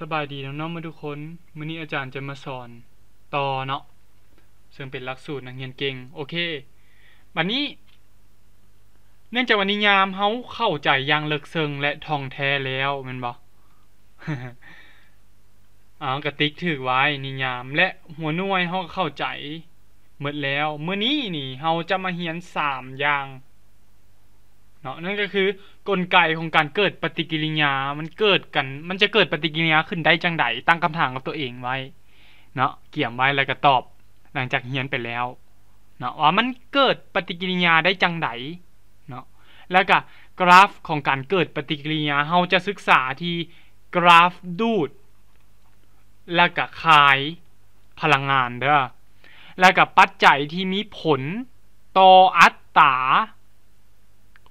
สบายดีน้องๆมาทุกคนมื่อนี้อาจารย์จะมาสอน ต่อเนาะซึ่งเป็นหลักสูตรนักเรียนเก่งโอเค วันนี้เนื่องจากวันนี้ยามเฮาเข้าใจอย่างเลิกเึิงและท่องแท้แล้วมันบอเอากระติกถือไว้นิยามและหัวหน่วยเฮาเข้าใจหมดแล้ว เมื่อนี้นี่เฮาจะมาเรียน3อย่าง เนาะนั่นก็คือกลไกของการเกิดปฏิกิริยา มันเกิดกัน มันจะเกิดปฏิกิริยาขึ้นได้จังใดตั้งคำถามกับตัวเองไว้ เนาะเกี่ยมไว้แล้วก็ตอบ หลังจากเฮียนไปแล้ว เนาะว่ามันเกิดปฏิกิริยาได้จังใดเนาะแล้วก็กราฟของการเกิดปฏิกิริยาเราจะศึกษาที่กราฟดูด แล้วก็คายพลังงานเด้อแล้วก็ปัจจัยที่มีผลต่ออัตรา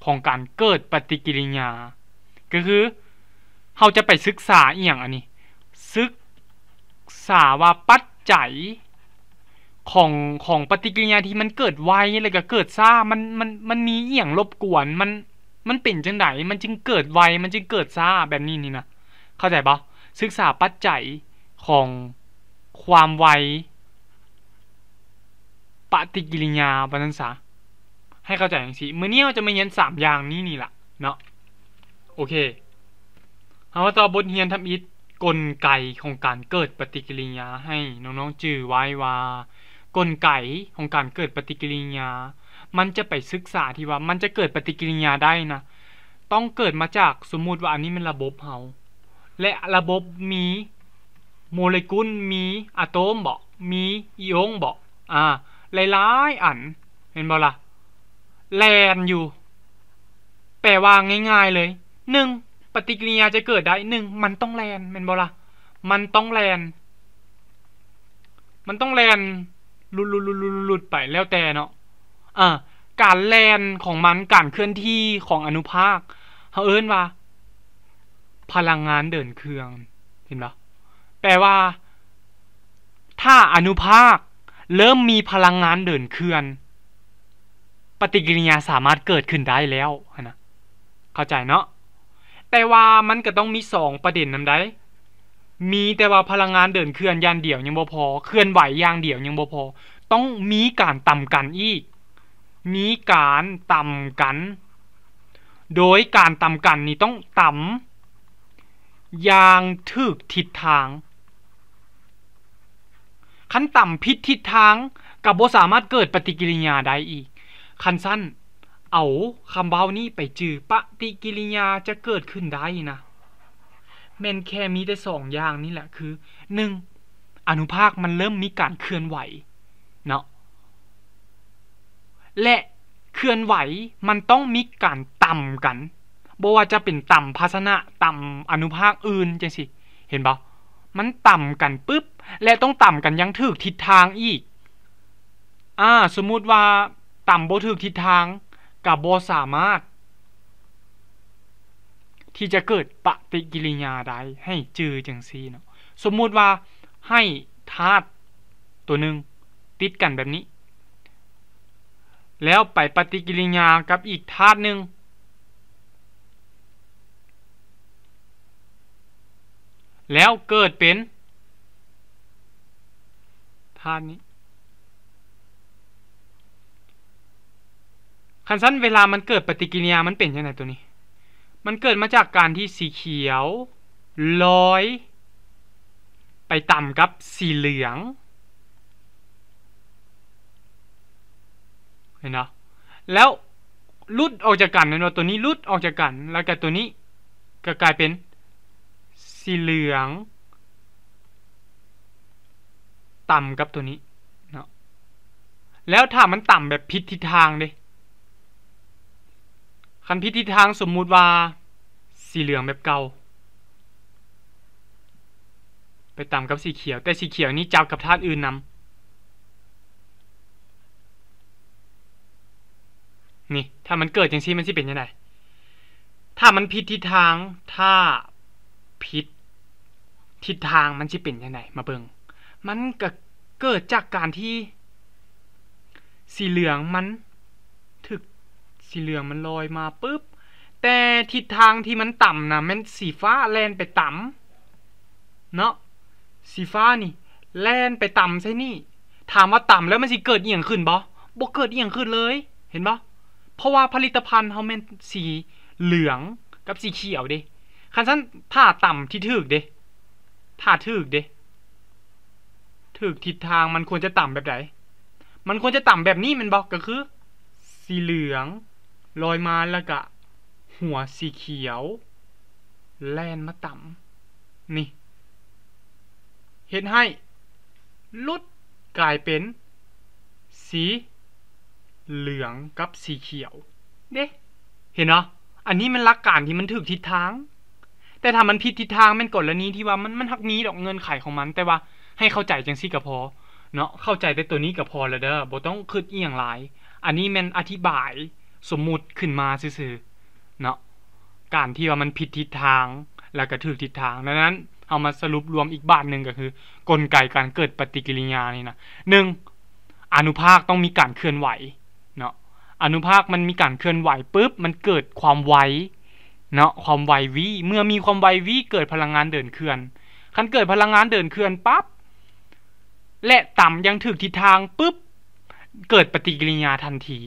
ของการเกิดปฏิกิริยา ก็คือเราจะไปศึกษาอียงอันนี้ศึกษาว่าปัจจัยของของปฏิกิริยาที่มันเกิดไวแล้วก็เกิดซ่ามันมันมันมีออียงรบกวนมันมันเป็นจังไดมันจึงเกิดไวมันจึงเกิดซ่าแบบนี้นี่นะเข้าใจปะศึกษาปัจจัยของความไวปฏิกิริยาปนันษาให้เข้าใจอย่างสีเมื่อเนี้ยจะมาเห็นสามอย่างนี้นี่แหละเนาะ โอเคเอาว่าต่อบทเรียนทำอิฐกลไกของการเกิดปฏิกิริยาให้น้องๆจื่อไว้ว่า กลไกของการเกิดปฏิกิริยา มันจะไปศึกษาที่ว่ามันจะเกิดปฏิกิริยาได้นะ ต้องเกิดมาจากสมมุติว่าอันนี้มันระบบเฮาและระบบมี โมเลกุลมีอะตอมบอกมีอิองบอกอ่า หลาย ๆอันเห็นบ่ล่ะแลนอยู่ แปลว่าง่าย ๆ เลย หนึ่งปฏิกิริยาจะเกิดได้ หนึ่ง มันต้องแลนเป็นบอละมันต้องแลน มันต้องแลนหลุดหลุดหลุดหลุดไปแล้วแต่เนาะอ่าการแลนของมันการเคลื่อนที่ของอนุภาคเเอิ้นว่า พลังงานเดินเครื่องเห็นปะแปลว่า ถ้าอนุภาค เริ่มมีพลังงานเดินเคลื่อนปฏิกิริยาสามารถเกิดขึ้นได้แล้วนะเข้าใจเนาะแต่ว่ามันก็ต้องมีสองประเด็นนำได้มีแต่ว่าพลังงานเดินเคลื่อนยานเดียวยังบ่พอ เคลื่อนไหวยางเดียวยังบ่พอต้องมีการต่ำกันอีก มีการต่ำกัน โดยการต่ำกันนี่ต้องต่ำยางถึกทิศทางขั้นต่ำพิษทิศทางกับบ่สามารถเกิดปฏิกิริยาได้อีกคันสั้น เอาคำเบานี้ไปจือปฏิกิริยาจะเกิดขึ้นได้นะแมนแค่มีแต่สองอย่างนี่แหละคือหนึ่งอนุภาคมันเริ่มมีการเคลื่อนไหว เนาะและเคลื่อนไหวมันต้องมีการต่ำกันบว่าจะเป็นต่ำภาชนะต่ำอนุภาคอื่นจังสิ เห็นป่มันต่ำกันปึ๊บ และต้องต่ำกันยังถือทิศทางอีกอ่า สมมุติว่าต่ำบ่ถึกทิศทางกับบ่สามารถ ที่จะเกิดปฏิกิริยาใดให้จือจังซี่เนาะสมมุติว่าให้ธาตุตัวหนึ่งติดกันแบบนี้ แล้วไปปฏิกิริยากับอีกธาตุหนึ่งแล้วเกิดเป็นธาตุนี้ขันสั้นเวลามันเกิดปฏิกิริยา มันเป็นยังไงตัวนี้ มันเกิดมาจากการที่สีเขียวลอยไปต่ำกับ สีเหลือง เห็นเนาะ แล้วลุดออกจากกันนะตัวนี้ลุดออกจากกัน แล้วกับตัวนี้ก็กลายเป็นสีเหลือง ต่ำกับตัวนี้ เนาะ แล้วถ้ามันต่ำแบบพิษทิศทางเลยคันพิธีทางสมมุติว่า สีเหลืองแบบเก่า ไปต่ำกับสีเขียว แต่สีเขียวนี้จับกับธาตุอื่นนำนี่ถ้ามันเกิดอย่างซี่มันสิเป็นยังไงถ้ามันพิดทิศทางถ้าพิดทิศทางมันจะเป็นยังไงมาเบิงมันก็เกิดจากการที่ สีเหลืองมันสีเหลืองมันลอยมาปุ๊บ แต่ทิศทางที่มันต่ำนะ มันสีฟ้าแลนไปต่ำเนาะสีฟ้านี่ แลนไปต่ำใช่นี่ ถามว่าต่ำแล้วมันสิเกิดเอียงขึ้นบ่บ่เกิดเอียงขึ้นเลย เห็นบ่เพราะว่าผลิตภัณฑ์เขาเป็นสีเหลืองกับสีเขียวเด้คันสั้นถ้าต่ำที่ถึกเด้ถ้าถึกเด้ถึกทิศทางมันควรจะต่ำแบบไหนมันควรจะต่ำแบบนี้มันบอกก็คือ สีเหลืองลอยมาแล้วก็หัวสีเขียว แล่นมา ต่ำนี่เห็นให้ลุดกลายเป็น สี เหลืองกับสีเขียว เด้เห็นเนาะอันนี้มันลักการที่มันถึกทิศทาง แต่ถ้ามันผิดทิศทางมันกฎละนี้ที่ว่ามันมันหักนี้ดอกเงินไขของมัน แต่ว่าให้เข้าใจจังซี่ก็พอ เนาะเข้าใจแต่ตัวนี้ก็พอแล้วเด้อบ่ต้องคืดเอียงหลาย อันนี้มันอธิบายสมมุติ ขึ้นมาซื่อๆเนาะการที่ว่ามัน ผิดทิศทางแล้วก็ถือทิศทางดังนั้นเอามาสรุปรวม อีกบ้านหนึ่งก็คือ กลไกการเกิดปฏิกิริยานี่นะหนึ่งอนุภาคต้องมีการเคลื่อนไหวเนาะอนุภาคมันมีการเคลื่อนไหวปุ๊บมันเกิดความไวเนาะความไววิเมื่อมีความไววิเกิดพลังงานเดินเคลื่อนคันเกิดพลังงานเดินเคลื่อนปับ๊บและต่ำยังถึกทิศทางปุ๊บ เกิดปฏิกิริยาทันที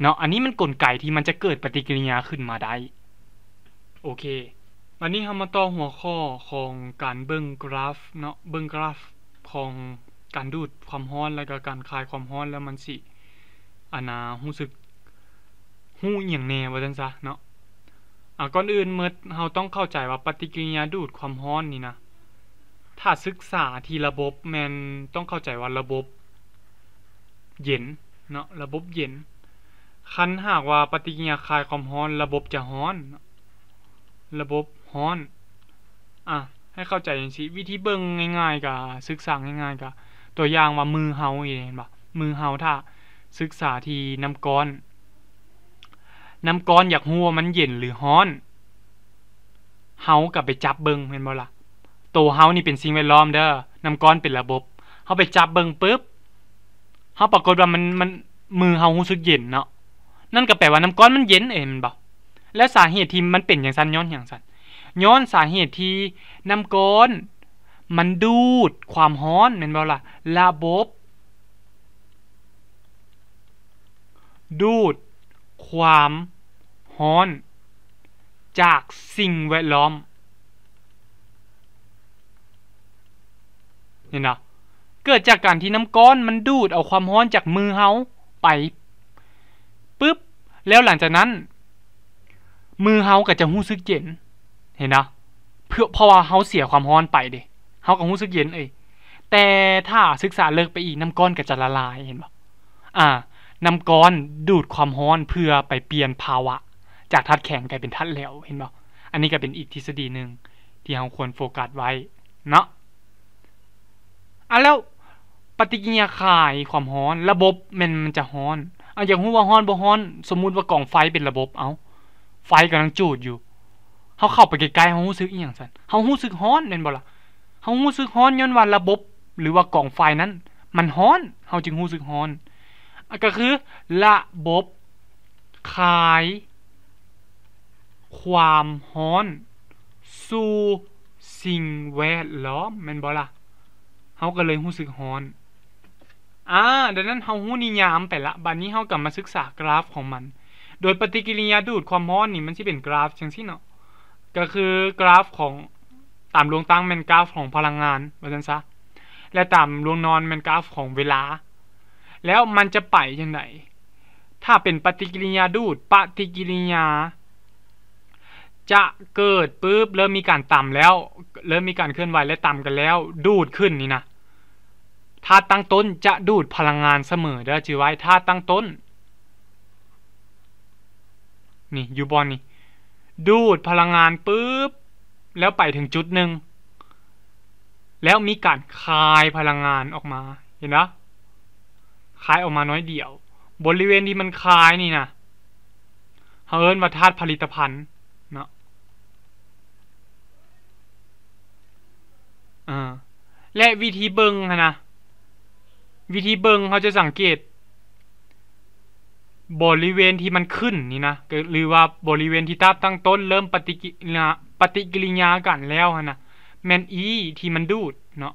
เนาะ อันนี้มันกลไกที่มันจะเกิดปฏิกิริยาขึ้นมาได้ โอเค วันนี้ทำมาต่อหัวข้อของการเบิ้งกราฟ เนาะ เบิ้งกราฟของการดูดความร้อนแล้วก็การคลายความร้อนแล้วมันสิอันนา รู้สึกหู้อย่างแน่ว่าจังซะเนาะอ่ะก่อนอื่นเมื่อเราต้องเข้าใจว่าปฏิกิริยาดูดความร้อนนี่นะ ถ้าศึกษาที่ระบบแมนต้องเข้าใจว่าระบบเย็น เนาะ ระบบเย็นคันหากว่าปฏิกิริยาคายความร้อนระบบจะร้อนระบบร้อนอ่ะให้เข้าใจอย่างสิวิธีเบิ่ง ง่ายๆกับศึกษาง่ายๆกับตัวอย่างว่ามือเฮาเห็นปะมือเฮาถ้าศึกษาทีน้ำก้อน น้ำก้อนอยากหัวมันเย็นหรือร้อนเฮากับไปจับเบิ่งเห็นบ่ล่ะตัวเฮานี่เป็นสิ่งแวดล้อมเด้อน้ำก้อนเป็นระบบเฮาไปจับเบิ่งปุ๊บเฮาปรากฏว่ามันมันมือเฮารู้สึกเย็นเนาะนั่นก็แปลว่าน้ำก้อนมันเย็นเองมันบอกและสาเหตุที่มันเป็นอย่างสั้นย้อนอย่างสั้นย้อนสาเหตุที่น้ำก้อนมันดูดความร้อนเือนบ่ล่ะระบบ ดูดความร้อน จากสิ่งแวดล้อมเห็นเนะเกิดจากการที่น้ำก้อนมันดูดเอาความร้อนจากมือเฮาไปแล้วหลังจากนั้น มือเฮาก็จะหู้สึกเย็นเห็นนะเพื่อเพราะว่าเฮาเสียความร้อนไปเด้เฮาก็หู้สึกเย็นเอ้ยแต่ถ้าศึกษาเลิกไปอีกน้ำก้อนก็จะละลายเห็นบ่อ่าน้ำก้อนดูดความร้อนเพื่อไปเปลี่ยนภาวะ จากธาตุแข็งกลายเป็นธาตุเหลวเห็นบ่อันนี้ก็เป็นอีกทฤษฎีหนึ่งที่เราควรโฟกัสไว้เนาะอ่ะแล้วปฏิกิริยาคายความร้อนระบบมันมันจะร้อนอาอย่างหูว่าฮ้อนบ่ฮ้อนสมมุติว่ากล่องไฟเป็นระบบ เอาไฟกำลังจูดอยู่เฮาเข้าไปใกล้ๆเฮารู้สึกอีหยังซั่นเฮาหู้สึกฮ้อนแม่นบ่ล่ะเฮาหู้สึกฮ้อนย้อนว่าระบบ หรือว่ากล่องไฟนั้น มันฮ้อนเฮาจึงหู้สึกฮ้อน ก็คือระบบ คาย ความฮ้อนสู่สิ่งแวดล้อมแม่นบ่ล่ะเฮาก็เลยหู้สึกฮ้อนอ่าดังนั้นเฮาหู้นิยามไปละ บัดนนี้เฮากลับมาศึกษากราฟของมัน โดยปฏิกิริยาดูดความร้อนนี่มันสิเป็นกราฟจังซี่เนาะก็คือกราฟของตามดวงตั้งแมนกราฟของพลังงานว่าซั่นซะ และตามดวงนอนแมนกราฟของเวลา แล้วมันจะไปจังไดถ้าเป็นปฏิกิริยาดูดปฏิกิริยา จะเกิดปุ๊บเริ่มมีการต่ำแล้ว เริ่มมีการเคลื่อนไหวและต่ำกันแล้ว ดูดขึ้นนี่นะธาตุตั้งต้นจะดูดพลังงานเสมอเด้อจีไว้ธาตุตั้งต้น นี่ยูบอลนี่ ดูดพลังงานปุ๊บแล้วไปถึงจุดหนึ่งแล้วมีการคายพลังงานออกมา เห็นนะคายออกมาน้อยเดียว บริเวณที่มันคายนี่นะเฮิร์นว่าธาตุผลิตภัณฑ์เนาะอ่าและวิธีเบิงนะวิธีเบิงเขาจะสังเกต บริเวณที่มันขึ้นนี่นะหรือว่าบริเวณที่ตาตั้งต้นเริ่มปฏิกิริยาปฏิกิริยากันแล้วนะแมนอีที่มันดูดเนาะ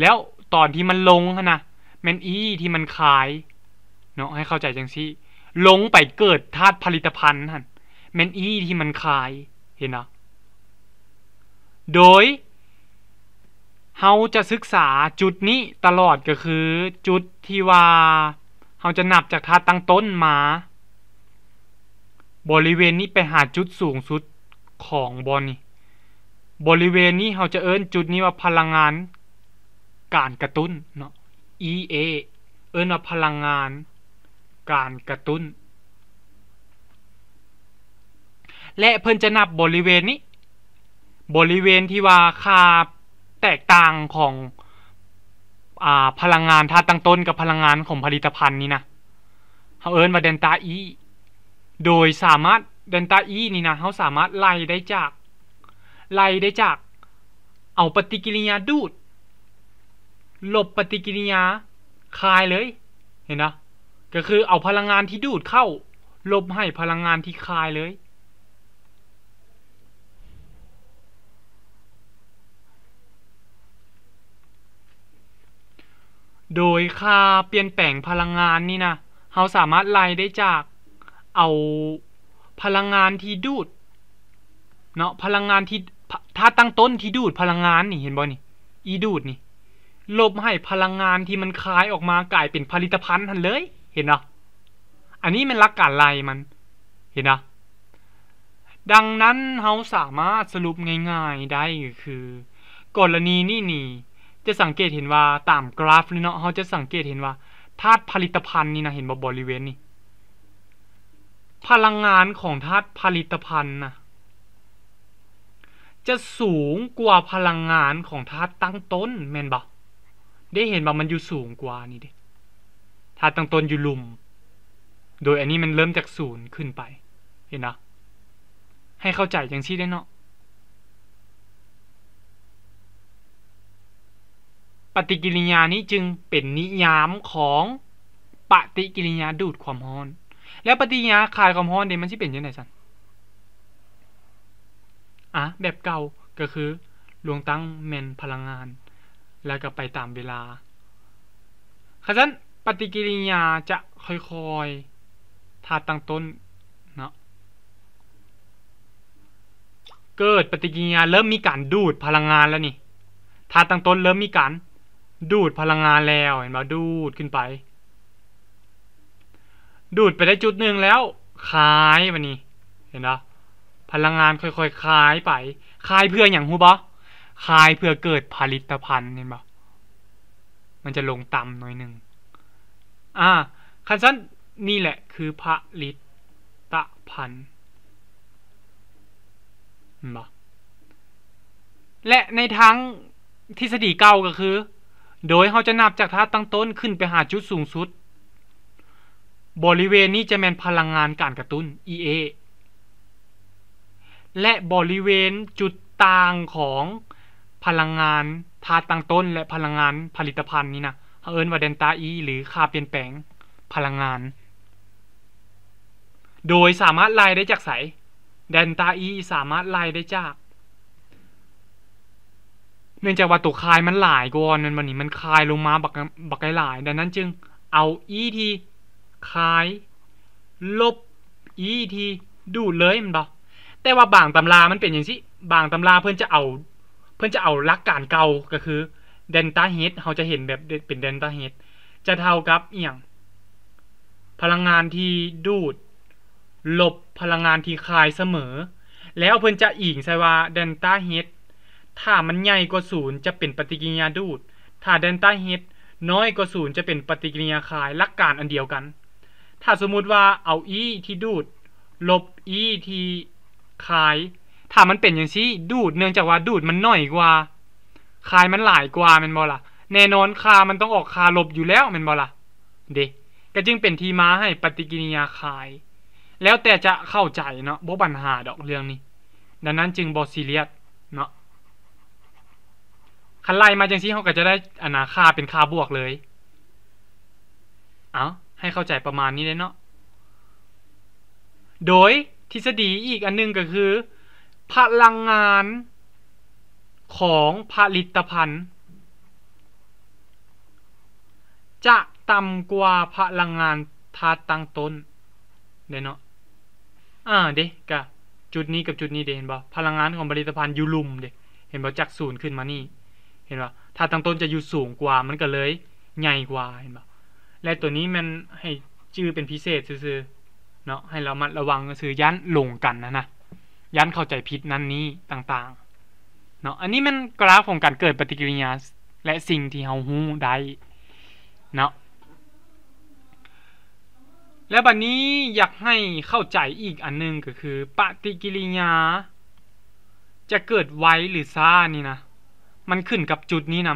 แล้วตอนที่มันลงนะแมนอีที่มันขายเนาะให้เข้าใจจังซี่ลงไปเกิดธาตุผลิตภัณฑ์ฮะแมนอีที่มันขายเห็นนะโดยเฮาจะศึกษาจุดนี้ตลอดก็คือ จุดที่ว่าเฮาจะนับจากท่าตั้งต้นมา บริเวณนี้ไปหาจุดสูงสุดของบอลนี่บริเวณนี้เฮาจะเอิ้นจุดนี้ว่าพลังงาน การกระตุ้นเนาะ EA เอิ้นว่าพลังงาน การกระตุ้น และเพิ่นจะนับบริเวณนี้ บริเวณที่ว่าค่าแตกต่างของอ่าพลังงานธาตุตั้งต้นกับพลังงานของผลิตภัณฑ์นี้นะเขาเอิญนว่าเดนตาอีโดยสามารถเดนตาอีนี่นะเขาสามารถไล่ได้จาก ไล่ได้จาก เอาปฏิกิริยาดูดลบปฏิกิริยาคายเลย เห็นนะก็คือเอาพลังงานที่ดูดเข้า ลบให้พลังงานที่คายเลยโดยค่าเปลี่ยนแปลงพลังงานนี่นะเราสามารถไล่ได้จากเอาพลังงานที่ดูดเนาะพลังงานที่ถ้าตั้งต้นที่ดูดพลังงานนี่เห็นบ่นี่อีดูดนี่ ลบให้พลังงานที่มันคลายออกมา กลายเป็นผลิตภัณฑ์ทันเลย เห็นเนาะอันนี้มันลักการไล่มัน เห็นเนาะดังนั้นเราสามารถสรุปง่าย ๆได้ก็คือ กรณีนี่นี่จะสังเกตเห็นว่าตามกราฟนี่เนาะเขาจะสังเกตเห็นว่าธาตุผลิตภัณฑ์นี่นะเห็นบบริเวณนี่พลังงานของธาตุผลิตภัณฑ์นะจะสูงกว่าพลังงานของธาตุตั้งต้นแม่นบ่ได้เห็นบ่ มันอยู่สูงกว่านี่ดิธาตุตั้งต้นอยู่ลุ่มโดยอันนี้มันเริ่มจากศูนย์ขึ้นไป เห็นนะให้เข้าใจอย่างชี้ได้เนาะปฏิกิริยานี้จึงเป็นนิยามของปฏิกิริยาดูดความร้อน แล้วปฏิกิริยาขาดความร้อนเดี๋ยมันจะเป็นยังไงสันอ่ะแบบเก่าก็คือลวงตั้งแมนพลังงาน แล้วก็ไปตามเวลาขณะนั้นปฏิกิริยาจะค่อยๆถาตั้งต้นเนาะ เกิดปฏิกิริยาเริ่มมีการดูดพลังงานแล้วนี่ถาตั้งต้นเริ่มมีการดูดพลังงานแล้วเห็นไหมดูดขึ้นไป ดูดไปได้จุดหนึ่งแล้วคายมันนี่ เห็นไหมพลังงานค่อยๆคายไปคายเพื่ออย่างฮูบอคายเพื่อเกิดผลิตภัณฑ์เห็นปะมันจะลงต่ำหน่อยหนึ่งอ่าคันสั้นนี่แหละคือผลิตภัณฑ์ะและในทั้งทฤษฎีเก่าก็คือโดยเราจะนับจากธาตุตั้งต้นขึ้นไปหาจุดสูงสุด บริเวณนี้จะแมนพลังงานการกระตุ้น EA และบริเวณจุดต่างของพลังงานธาตุตั้งต้นและพลังงานผลิตภัณฑ์นี้นะเอินว่าเดนตาอีหรือค่าเปลี่ยนแปลงพลังงาน โดยสามารถไล่ได้จากสายเดนตาอีสามารถไล่ได้จากนื่องจากว่าตัวคายมันหลายก่อนมันวันนี้มันคายลงมาบักบักหลาย ดังนั้นจึงเอาอีทีคายลบอีทีดูดเลยมันบอกแต่ว่าบางตำรา มันเป็นอย่างสีบางตำราเพื่อนจะเอา เพื่อนจะเอาลักการเก่าก็คือเดนต้าเฮดเขาจะเห็นแบบเป็นเดนต้าเฮดจะเท่ากับอย่างพลังงานที่ดูด ลบพลังงานที่คายเสมอ แล้วเพื่อนจะอิงใช่ว่าเดนต้าเฮดถ้ามันใหญ่กว่าศูนย์จะเป็นปฏิกิริยาดูด ถ้าเดลต้าเฮดน้อยกว่าศูนย์จะเป็นปฏิกิริยาคายหลักการอันเดียวกัน ถ้าสมมุติว่าเอา e ที่ดูด ลบ e ที่คาย ถ้ามันเป็นอย่างนี้ดูดเนื่องจากว่าดูดมันน้อยกว่า คายมันหลายกว่ามันบอล่ะ แน่นอนคามันต้องออกคาลบอยู่แล้วมันบอล่ะ เด็กก็จึงเป็นทีมาให้ปฏิกิริยาคาย แล้วแต่จะเข้าใจเนาะบ่ปัญหาดอกเรื่องนี้ ดังนั้นจึงบอซีเรียสเนาะคันไล่มาจังซี่เขาก็จะได้อนาค่าเป็นค่าบวกเลย เอาให้เข้าใจประมาณนี้เลยเนาะ โดยทฤษฎีอีกอันนึงก็คือ พลังงานของผลิตภัณฑ์ จะต่ำกว่าพลังงานธาตุตั้งต้นเด้เนาะ อ่า เด็กกะจุดนี้กับจุดนี้เด็เห็นบ่พลังงานของผลิตภัณฑ์อยู่ลุมเด็เห็นบ่จากศูนย์ขึ้นมานี่เห็นปะถ้าตั้งต้นจะอยู่สูงกว่ามันก็เลยใหญ่กว่า เห็นปะและตัวนี้มันให้ชื่อเป็นพิเศษซื่อๆเนาะ ให้เรามัดระวังซื้อยันหลงกันนะนะยันเข้าใจผิดนั้นนี้ต่างๆ เนาะ อันนี้มันกราฟของการเกิดปฏิกิริยาและสิ่งที่เฮาฮู้ได้เนาะ และบัดนนี้อยากให้เข้าใจอีกอันนึงก็คือปฏิกิริยาจะเกิดไวหรือซ่านี่นะมันขึ้นกับจุดนี้น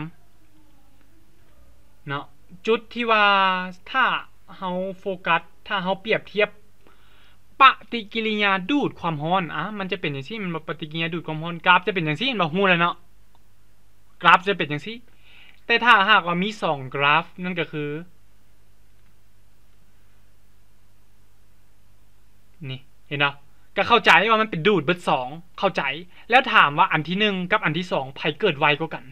ำเนาะจุดที่ว่าถ้าเฮาโฟกัส ถ้าเฮาเปรียบเทียบปฏิกิริยาดูดความร้อน อ่ะ มันจะเป็นอย่างซี่มันปฏิกิริยาดูดความร้อน กราฟจะเป็นอย่างซี่เราฮู้แล้วเนาะกราฟจะเป็นอย่างซี่แต่ถ้าหากว่ามีสองกราฟนั่นก็คือ นี่ เห็นเนาะก็เข้าใจว่ามันเป็นดูดเบิดสองเข้าใจ แล้วถามว่าอันที่หนึ่งกับอันที่สองไผเกิดไวกว่ากัน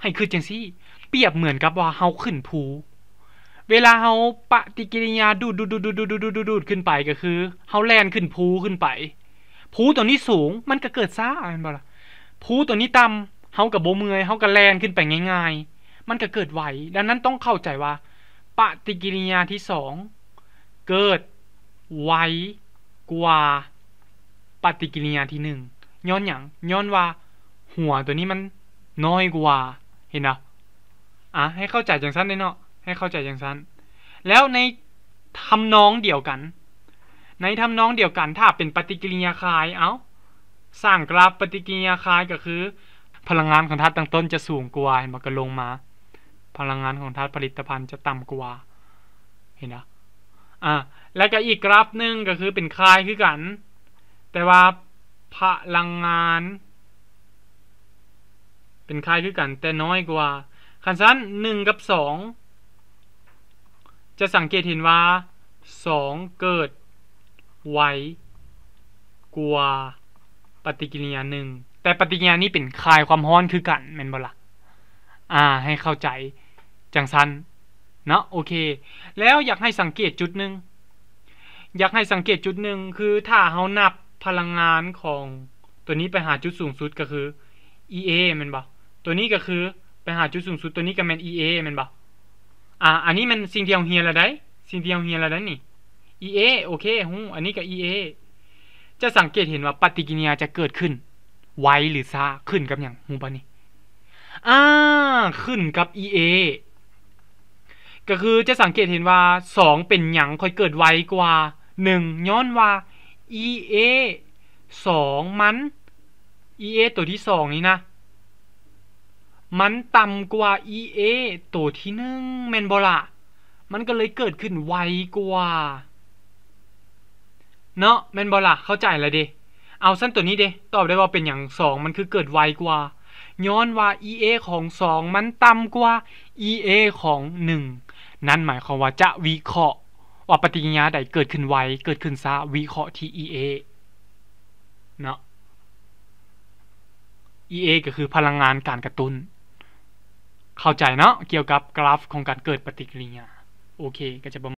ให้คือจังซี่เปรียบเหมือนกับว่าเฮาขึ้นภู เวลาเฮาปฏิกิริยาดูดดูดดูดดูดดูดดูดดูดขึ้นไปก็คือเฮาแลนขึ้นภูขึ้นไปภูตัวนี้สูงมันก็เกิดซ่าเห็นบ่ล่ะภูตัวนี้ต่ำเฮากับโบเมือยเฮากับแลนขึ้นไปง่าย ๆ มันก็เกิดไวดังนั้นต้องเข้าใจว่าปฏิกิริยาที่สองเกิด ไวกว่าปฏิกิริยาที่หนึ่งย้อนอย่างย้อนว่า หัวตัวนี้มันน้อยกว่า เห็นนะอ่ะให้เข้าใจอย่างสั้นได้เนาะให้เข้าใจอย่างสั้น แล้วใน ทำนองเดียวกัน ในทำนองเดียวกันถ้าเป็นปฏิกิริยาคายเอา้าสร้างกราฟปฏิกิริยาคายก็คือ พลังงานของธาตุตั้งต้นจะสูงกว่าเห็นมักก็ลงมา พลังงานของธาตุผลิตภัณฑ์จะต่ำกว่า เห็นนะ่า แล้วก็อีกกราฟหนึ่งก็คือเป็นคลายคือกัน แต่ว่าพลังงาน เป็นคลายคือกัน แต่น้อยกว่าขันสั้นหนึ่งกับสองจะสังเกตเห็นว่าสองเกิด ไวกว่า ปฏิกิริยาหนึ่งแต่ปฏิกิริยานี้เป็นคลายความร้อนคือกันแมนบอลล่ะอ่า ให้เข้าใจ จังสั้นเนาะโอเค แล้วอยากให้สังเกตจุดหนึ่งอยากให้สังเกตจุดหนึ่งคือ ถ้าเขานับพลังงานของตัวนี้ไปหาจุดสูงสุดก็คือ EA มันบ่ตัวนี้ก็คือไปหาจุดสูงสุดตัวนี้ก็แม็น EA มันบ่อ่า อันนี้มันสิ่งเดียวเฮียอะล้ได้ สิ่งเดียวเฮียอะล้ได้นี่ EA โอเคฮู้อันนี้ก็ EA จะสังเกตเห็นว่าปฏิกิริยาจะเกิดขึ้น ไวหรือซาขึ้นกับอย่างฮู้บะนี่อ่าขึ้นกับ EA ก็คือจะสังเกตเห็นว่าสองเป็นหยังค่อยเกิดไวกว่าหนึ่งย้อนว่า ea สองมัน ea ตัวที่สองนี้นะ มันต่ำกว่า ea ตัวที่หนึ่งแมนบอละมันก็เลยเกิดขึ้นไวกว่า เนาะแมนบอละเข้าใจแล้วเดเอาสั้นตัวนี้เดตอบได้ว่าเป็นอย่างสองมันคือเกิดไวกว่า ย้อนว่า ea ของสองมันต่ำกว่า ea ของหนึ่งนั่นหมายความว่าจะวิเคราะห์ว่าปฏิกิริยาใดเกิดขึ้นไวเกิดขึ้นซะวิเคราะห์ที่ EA เนาะ EA ก็คือพลังงานการกระตุน้น เข้าใจเนาะเกี่ยวกับกราฟของการเกิดปฏิกิริยาโอเคก็จะประมาณ